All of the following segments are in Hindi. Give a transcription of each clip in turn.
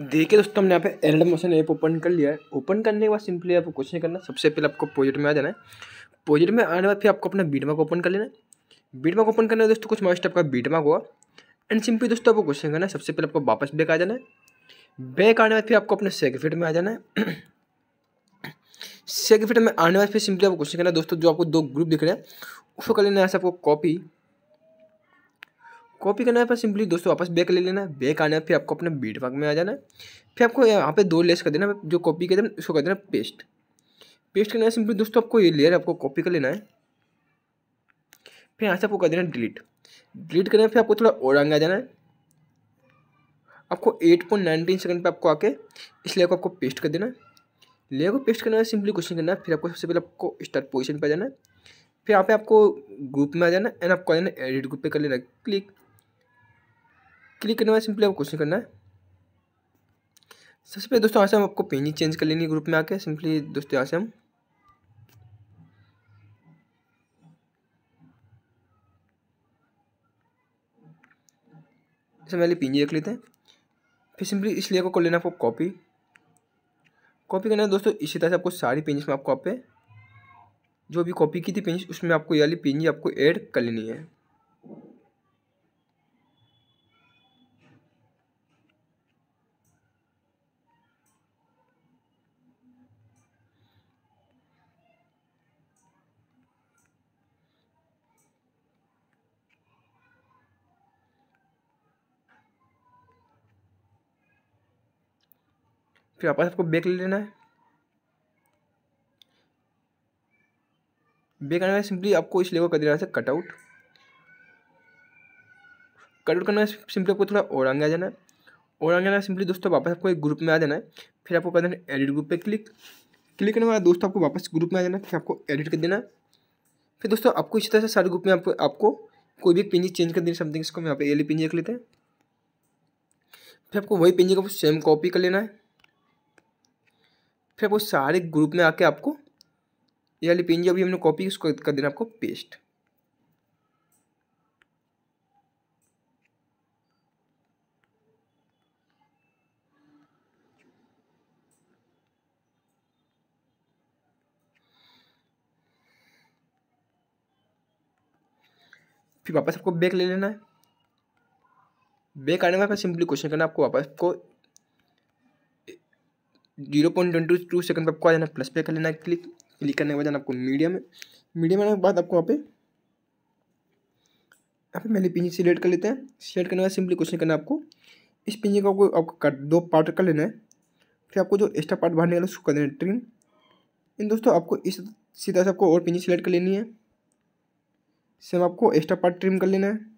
देखिए दोस्तों हमने यहाँ पे एलडम मोशन ऐप ओपन कर लिया है ओपन करने के बाद सिंपली आपको कुछ नहीं करना सबसे पहले आपको प्रोजेक्ट में आ जाना है प्रोजेक्ट में आने के बाद फिर आपको अपना मार्क ओपन कर लेना है बीटमार्क ओपन करने दोस्तों कुछ मस्ट आपका मार्क हुआ एंड सिंपली दोस्तों आपको कुछ करना है सबसे पहले आपको वापस बैक आ जाना है बैक आने बाद फिर आपको अपने सेगफिट में आ जाना है सेगफिट में आने बाद फिर सिंपली आपको कुछ करना है दोस्तों जो आपको दो ग्रुप दिख रहे हैं उसको कर लेना है आपको कॉपी कॉपी करना है पर सिंपली दोस्तों वापस बैक ले लेना है बैक आना है फिर आपको अपने बीट भाग में आ जाना है फिर आपको यहाँ पे दो लेस कर देना जो कॉपी कर देना उसको कर देना पेस्ट पेस्ट करना है सिंपली दोस्तों आपको ये लेयर आपको कॉपी कर लेना है फिर यहाँ से आपको कर देना डिलीट डिलीट करना है फिर आपको थोड़ा और आगे आ जाना है आपको एट पॉइंट नाइनटीन सेकेंड पर आपको आके इस लेयर को आपको पेस्ट कर देना है लेयर को पेस्ट करना है सिंपली कुछ नहीं करना है फिर आपको सबसे पहले आपको स्टार्ट पोजिशन पर जाना है फिर यहाँ पे आपको ग्रुप में आ जाना एंड आपको आ जाना एडिट ग्रुप पे कर लेना क्लिक क्लिक करने वाले सिंपली आपको कुछ नहीं करना है सबसे पहले दोस्तों यहाँ से हम आपको पेन ही चेंज कर लेनी है ग्रुप में आके सिंपली दोस्तों यहाँ से हम जैसे पहले जी रख लेते हैं फिर सिंपली इस लेयर को कर लेना आपको कॉपी कॉपी करना है दोस्तों इसी तरह से आपको सारी पेंजिस में आपको आप पे जो भी कॉपी की थी पेंजिस उसमें आपको ये वाली पेंजी आपको ऐड कर लेनी है फिर वापस आपको बेक ले लेना है बेक आने वाला सिंपली आपको इस लेवल कर देना है कटआउट कटआउट करना है सिंपली आपको थोड़ा और आगे आ जाना है और आगे आना सिंपली दोस्तों वापस आपको एक ग्रुप में आ जाना है फिर आपको कर देना है एडिट ग्रुप पे क्लिक क्लिक करने वाला दोस्तों आपको वापस ग्रुप में आ जाना है फिर आपको एडिट कर देना है फिर दोस्तों आपको इसी तरह से सारे ग्रुप में आपको आपको कोई भी पिंजी चेंज कर देना समथिंग इसको हम यहाँ पे एली पिंजी रख लेते हैं फिर आपको वही पिंजी को सेम कॉपी कर लेना है फिर वो सारे ग्रुप में आके आपको ये वाली पेन जो अभी हमने कॉपी उसको कर देना आपको पेस्ट फिर वापस आपको बैक ले लेना है बैक आने के बाद सिंपली क्वेश्चन करना आपको वापस को zero point twenty two second पर आपको आ जाना प्लस पे कर लेना है क्लिक क्लिक करने के बाद आपको मीडियम में मीडियम आने के बाद आपको वहाँ पे यहाँ पे पहले पिंजी सिलेक्ट कर लेते हैं सिलेक्ट करने के बाद सिंपली कुछ नहीं करना आपको इस पिंजी का आपको आपको कट दो पार्ट कर लेना है फिर आपको जो एक्स्ट्रा पार्ट बाहर निकाला उसको कर देना है ट्रिम इन दोस्तों आपको इस सीधा से आपको और पिंजी सिलेक्ट कर लेनी है सेम आपको एक्स्ट्रा पार्ट ट्रिम कर लेना है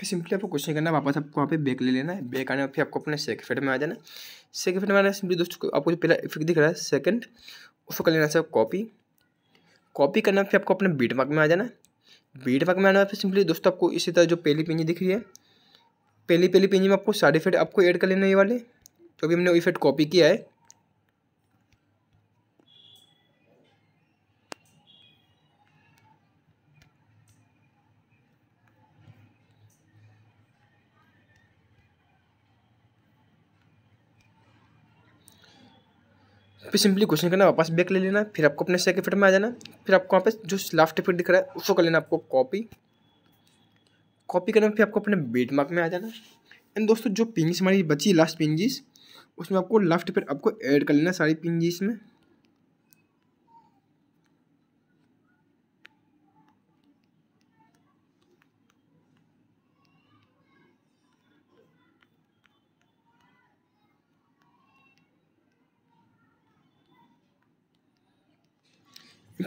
फिर सिंपली आपको कुछ नहीं करना वापस आपको वहाँ पे बैक ले लेना है बैक आने में फिर आपको अपने सेकंड फेड में आ जाना सेकंड फेड में आना सिंपली दोस्तों आपको जो पहला इफेक्ट दिख रहा है सेकंड उसको कर लेना सर कॉपी कॉपी करना फिर आपको अपने बीट मार्क में आ जाना बीट मार्क में आना फिर सिंपली दोस्तों आपको इसी तरह जो पहली पेंजी दिख रही है पहली पहली पेंजी में आपको साइड इफेक्ट आपको ऐड कर लेना ये वाले जो भी हमने इफेक्ट कॉपी किया है फिर सिंपली क्वेश्चन करना वापस बैक ले लेना फिर आपको अपने सेकंड फिट में आ जाना फिर आपको वहाँ पे जो लास्ट फिट दिख रहा है उसको कर लेना आपको कॉपी कॉपी करना फिर आपको अपने बेट मार्क में आ जाना एंड दोस्तों जो पिंजिस हमारी बची लास्ट पिंजिस उसमें आपको लास्ट फिट आपको ऐड कर लेना सारी पिंजिस में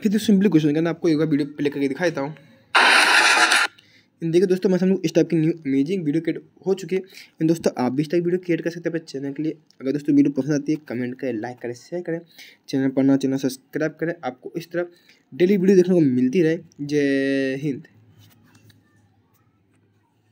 फिर तो सिंपली क्वेश्चन करना आपको एक बार वीडियो प्ले करके दिखा देता हूँ देखिए दोस्तों मैं हम लोग इस टाइप की न्यू अमेजिंग वीडियो क्रिएट हो चुके हैं दोस्तों आप भी इस टाइप वीडियो क्रिएट कर सकते हैं अपने चैनल के लिए अगर दोस्तों वीडियो पसंद आती है कमेंट करें लाइक करें शेयर करें चैनल पर ना चैनल सब्सक्राइब करें आपको इस तरह डेली वीडियो देखने को मिलती रहे जय हिंद